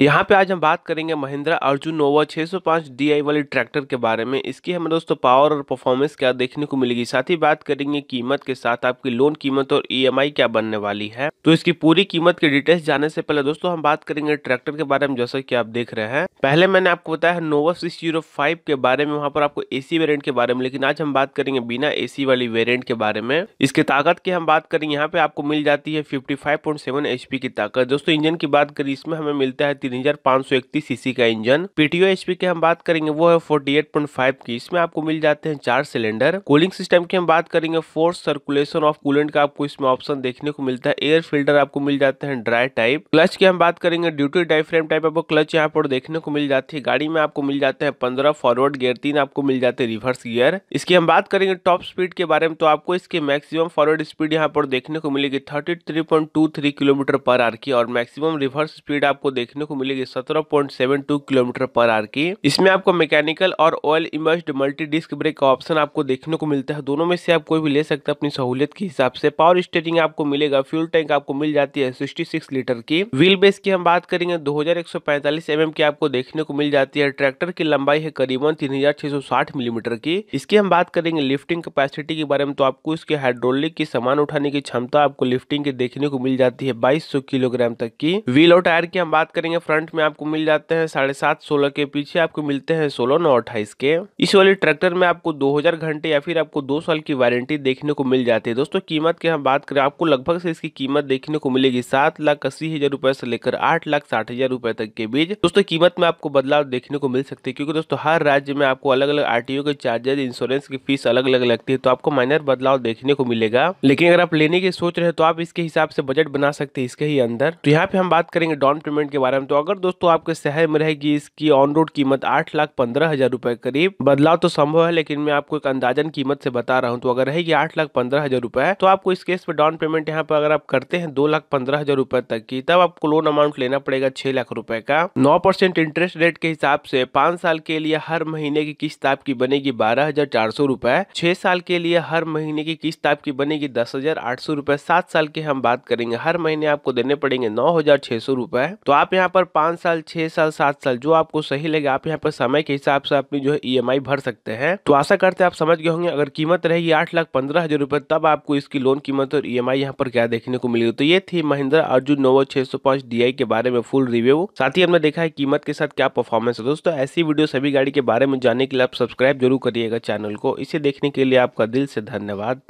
यहाँ पे आज हम बात करेंगे महिंद्रा अर्जुन नोवा 605 डीआई वाली ट्रैक्टर के बारे में इसकी हमें दोस्तों पावर और परफॉर्मेंस क्या देखने को मिलेगी साथ ही बात करेंगे कीमत के साथ आपकी लोन कीमत और ईएमआई e क्या बनने वाली है तो इसकी पूरी कीमत की डिटेल्स जानने से पहले दोस्तों हम बात करेंगे ट्रैक्टर के बारे में जैसा की आप देख रहे हैं पहले मैंने आपको बताया नोवा सिक्स के बारे में वहाँ पर आपको ए वेरियंट के बारे में लेकिन आज हम बात करेंगे बिना एसी वाली वेरियंट के बारे में इसके ताकत की हम बात करें यहाँ पे आपको मिल जाती है फिफ्टी फाइव की ताकत दोस्तों इंजन की बात करें इसमें हमें मिलता है तीन हजार सौ इकतीस सीसी का इंजन पीटीओ एचपी की हम बात करेंगे वो है फोर्टी एट पॉइंट फाइव की इसमें आपको मिल जाते हैं चार सिलेंडर कूलिंग सिस्टम की हम बात करेंगे फोर्स सर्कुलेशन ऑफ कूलेंट का आपको इसमें ऑप्शन देखने को मिलता है एयर फिल्टर आपको मिल जाते हैं ड्राई टाइप क्लच की हम बात करेंगे ड्यूटी डाइफ्रेम टाइप आपको क्लच यहाँ पर देखने को मिल जाती है गाड़ी में आपको मिल जाते हैं पंद्रह फॉरवर्ड गियर तीन आपको मिल जाते हैं रिवर्स गियर इसकी हम बात करेंगे टॉप स्पीड के बारे में तो आपको इसके मैक्सिमम फॉरवर्ड स्पीड यहाँ पर देखने को मिलेगी थर्टी किलोमीटर पर आर की और मैक्सिमम रिवर्स स्पीड आपको देखने को मिलेगी सत्रह point seven two kilometre per hour की इसमें आपको मैकेनिकल और oil immersed multi disc brake का ऑप्शन आपको देखने को मिलता है दोनों में से आप कोई भी ले सकते हैं अपनी सहूलियत के हिसाब से पावर स्टेटिंग आपको मिलेगा फ्यूल टैंक आपको मिल जाती है सिक्सटी सिक्स लीटर की व्हील बेस की हम बात करेंगे दो हजार एक सौ पैंतालीस एम एम की आपको देखने को मिल जाती है ट्रैक्टर की लंबाई है करीबन तीन हजार छह सौ साठ मिलीमीटर की इसकी हम बात करेंगे लिफ्टिंग कैपेसिटी के बारे में तो आपको इसके हाइड्रोलिक की सामान उठाने की क्षमता आपको लिफ्टिंग की देखने को मिल जाती है बाईस किलोग्राम तक की व्हील और टायर की हम बात करेंगे फ्रंट में आपको मिल जाते हैं साढ़े सात सोलह के पीछे आपको मिलते हैं सोलह नौ अट्ठाईस के इस वाले ट्रैक्टर में आपको दो हजार घंटे या फिर आपको दो साल की वारंटी देखने को मिल जाती है दोस्तों कीमत की हम बात करें आपको लगभग से इसकी कीमत देखने को मिलेगी सात लाख अस्सी हजार रूपए से लेकर आठ लाख साठ हजार रूपए तक के बीच दोस्तों कीमत में आपको बदलाव देखने को मिल सकती है क्योंकि दोस्तों हर राज्य में आपको अलग अलग आरटीओ के चार्जेज इंश्योरेंस की फीस अलग अलग लगती है तो आपको माइनर बदलाव देखने को मिलेगा लेकिन अगर आप लेने की सोच रहे तो आप इसके हिसाब से बजट बना सकते हैं इसके ही अंदर तो यहाँ पे हम बात करेंगे डाउन पेमेंट के बारे में तो अगर दोस्तों आपके शहर में रहेगी इसकी ऑन रोड कीमत आठ लाख पंद्रह हजार रुपए करीब बदलाव तो संभव है लेकिन मैं आपको एक अंदाजन कीमत से बता रहा हूँ तो अगर रहेगी आठ लाख पंद्रह हजार रुपए तो आपको इस केस पे डाउन पेमेंट यहाँ पर अगर आप करते हैं दो लाख पंद्रह हजार रुपए तक की तब आपको लोन अमाउंट लेना पड़ेगा छह लाख रुपए का नौ परसेंट इंटरेस्ट रेट के हिसाब से पांच साल के लिए हर महीने की किस्त आपकी बनेगी बारह हजार चार सौ रुपए छह साल के लिए हर महीने की किस्त आपकी बनेगी दस हजार आठ सौ रुपए सात साल की हम बात करेंगे हर महीने आपको देने पड़ेंगे नौ हजार छह सौ रुपए तो आप यहाँ पर पर पाँच साल छः साल सात साल जो आपको सही लगे आप यहाँ पर समय के हिसाब से अपनी जो है ई e भर सकते हैं तो आशा करते हैं आप समझ गए होंगे अगर कीमत रहेगी आठ लाख पंद्रह हज़ार रुपये तब आपको इसकी लोन कीमत और ई e एम यहाँ पर क्या देखने को मिलेगी तो ये थी महिंद्रा अर्जुन नोवो छः सौ पाँच डी के बारे में फुल रिव्यू साथ ही हमने देखा है कीमत के साथ क्या परफॉर्मेंस है दोस्तों ऐसी वीडियो सभी गाड़ी के बारे में जानने के लिए आप सब्सक्राइब जरूर करिएगा चैनल को इसे देखने के लिए आपका दिल से धन्यवाद